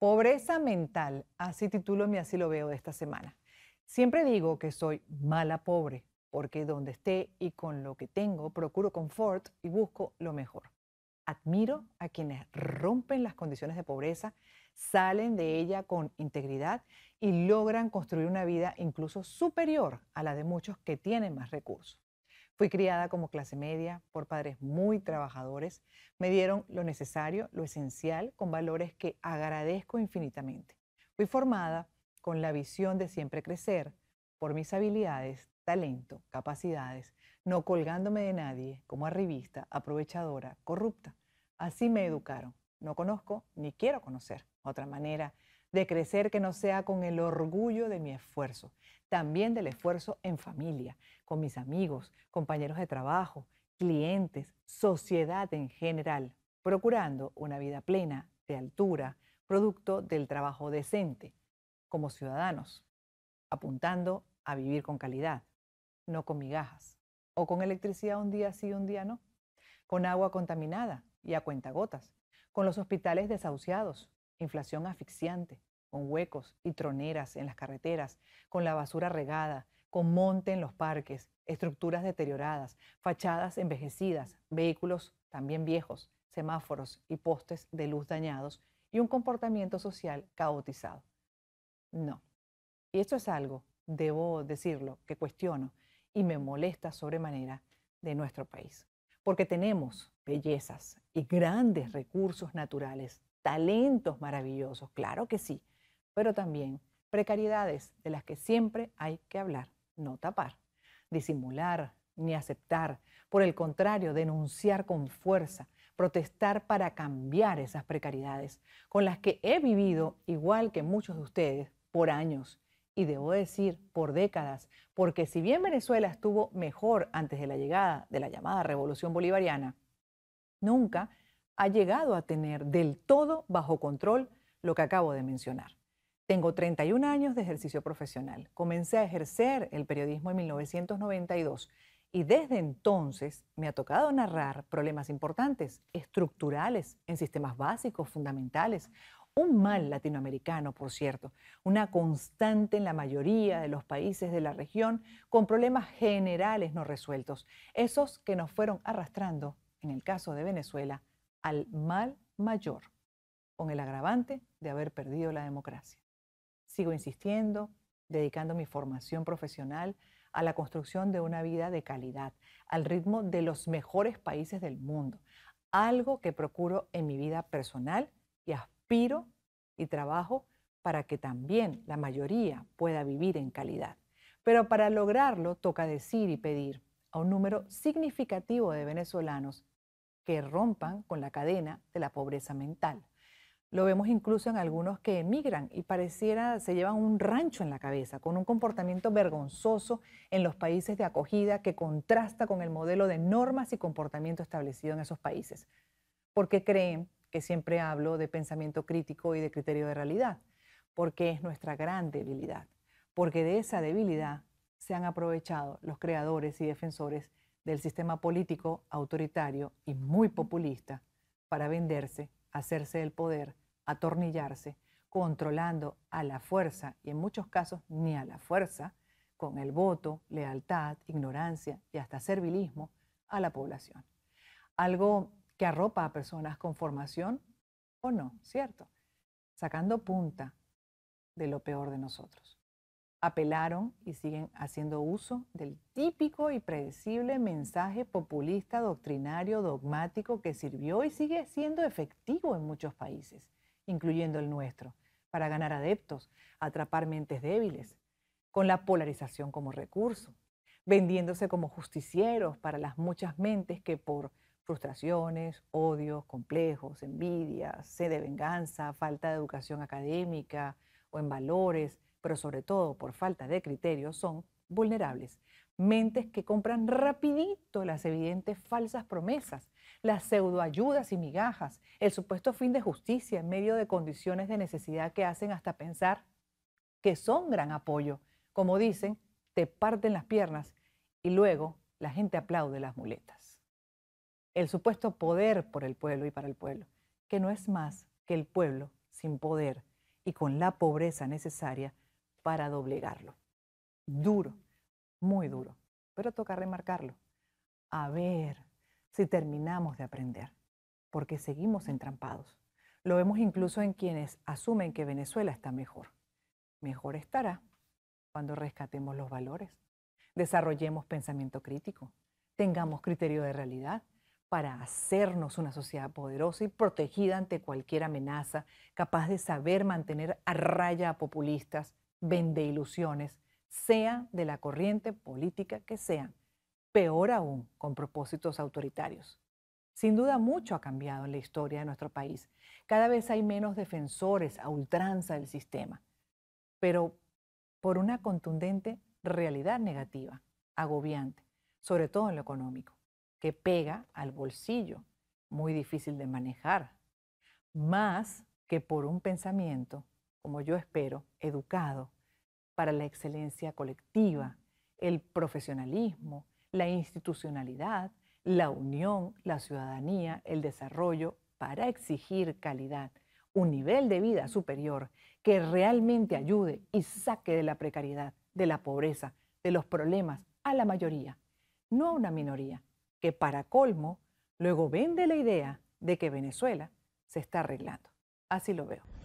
Pobreza mental, así titulo mi así lo veo de esta semana. Siempre digo que soy mala pobre, porque donde esté y con lo que tengo procuro confort y busco lo mejor. Admiro a quienes rompen las condiciones de pobreza, salen de ella con integridad y logran construir una vida incluso superior a la de muchos que tienen más recursos. Fui criada como clase media por padres muy trabajadores. Me dieron lo necesario, lo esencial, con valores que agradezco infinitamente. Fui formada con la visión de siempre crecer por mis habilidades, talento, capacidades, no colgándome de nadie como arribista, aprovechadora, corrupta. Así me mm. educaron. No conozco ni quiero conocer otra manera de crecer que no sea con el orgullo de mi esfuerzo, también del esfuerzo en familia, con mis amigos, compañeros de trabajo, clientes, sociedad en general, procurando una vida plena, de altura, producto del trabajo decente, como ciudadanos, apuntando a vivir con calidad, no con migajas, o con electricidad un día sí, un día no, con agua contaminada y a cuentagotas, con los hospitales desahuciados, inflación asfixiante, con huecos y troneras en las carreteras, con la basura regada, con monte en los parques, estructuras deterioradas, fachadas envejecidas, vehículos también viejos, semáforos y postes de luz dañados y un comportamiento social caotizado. No. Y esto es algo, debo decirlo, que cuestiono y me molesta sobremanera de nuestro país. Porque tenemos bellezas y grandes recursos naturales talentos maravillosos, claro que sí, pero también precariedades de las que siempre hay que hablar, no tapar, disimular ni aceptar, por el contrario, denunciar con fuerza, protestar para cambiar esas precariedades con las que he vivido, igual que muchos de ustedes, por años y debo decir por décadas, porque si bien Venezuela estuvo mejor antes de la llegada de la llamada Revolución Bolivariana, nunca ha llegado a tener del todo bajo control lo que acabo de mencionar. Tengo 31 años de ejercicio profesional. Comencé a ejercer el periodismo en 1992 y desde entonces me ha tocado narrar problemas importantes, estructurales, en sistemas básicos, fundamentales. Un mal latinoamericano, por cierto, una constante en la mayoría de los países de la región con problemas generales no resueltos, esos que nos fueron arrastrando, en el caso de Venezuela, al mal mayor, con el agravante de haber perdido la democracia. Sigo insistiendo, dedicando mi formación profesional a la construcción de una vida de calidad, al ritmo de los mejores países del mundo, algo que procuro en mi vida personal y aspiro y trabajo para que también la mayoría pueda vivir en calidad. Pero para lograrlo toca decir y pedir a un número significativo de venezolanos que rompan con la cadena de la pobreza mental. Lo vemos incluso en algunos que emigran y pareciera se llevan un rancho en la cabeza, con un comportamiento vergonzoso en los países de acogida que contrasta con el modelo de normas y comportamiento establecido en esos países. Porque creen que siempre hablo de pensamiento crítico y de criterio de realidad, porque es nuestra gran debilidad, porque de esa debilidad se han aprovechado los creadores y defensores del sistema político autoritario y muy populista para venderse, hacerse el poder, atornillarse, controlando a la fuerza y en muchos casos ni a la fuerza, con el voto, lealtad, ignorancia y hasta servilismo a la población. Algo que arropa a personas con formación o no, ¿cierto? Sacando punta de lo peor de nosotros apelaron y siguen haciendo uso del típico y predecible mensaje populista, doctrinario, dogmático que sirvió y sigue siendo efectivo en muchos países, incluyendo el nuestro, para ganar adeptos, atrapar mentes débiles, con la polarización como recurso, vendiéndose como justicieros para las muchas mentes que por frustraciones, odios, complejos, envidias, sed de venganza, falta de educación académica o en valores, pero sobre todo por falta de criterio, son vulnerables. Mentes que compran rapidito las evidentes falsas promesas, las pseudoayudas y migajas, el supuesto fin de justicia en medio de condiciones de necesidad que hacen hasta pensar que son gran apoyo. Como dicen, te parten las piernas y luego la gente aplaude las muletas. El supuesto poder por el pueblo y para el pueblo, que no es más que el pueblo sin poder y con la pobreza necesaria para doblegarlo. Duro, muy duro, pero toca remarcarlo. A ver si terminamos de aprender, porque seguimos entrampados. Lo vemos incluso en quienes asumen que Venezuela está mejor. Mejor estará cuando rescatemos los valores, desarrollemos pensamiento crítico, tengamos criterio de realidad para hacernos una sociedad poderosa y protegida ante cualquier amenaza, capaz de saber mantener a raya a populistas, vende ilusiones, sea de la corriente política que sea, peor aún con propósitos autoritarios. Sin duda mucho ha cambiado en la historia de nuestro país. Cada vez hay menos defensores a ultranza del sistema, pero por una contundente realidad negativa, agobiante, sobre todo en lo económico, que pega al bolsillo, muy difícil de manejar, más que por un pensamiento como yo espero, educado para la excelencia colectiva, el profesionalismo, la institucionalidad, la unión, la ciudadanía, el desarrollo, para exigir calidad, un nivel de vida superior que realmente ayude y saque de la precariedad, de la pobreza, de los problemas a la mayoría, no a una minoría, que para colmo luego vende la idea de que Venezuela se está arreglando. Así lo veo.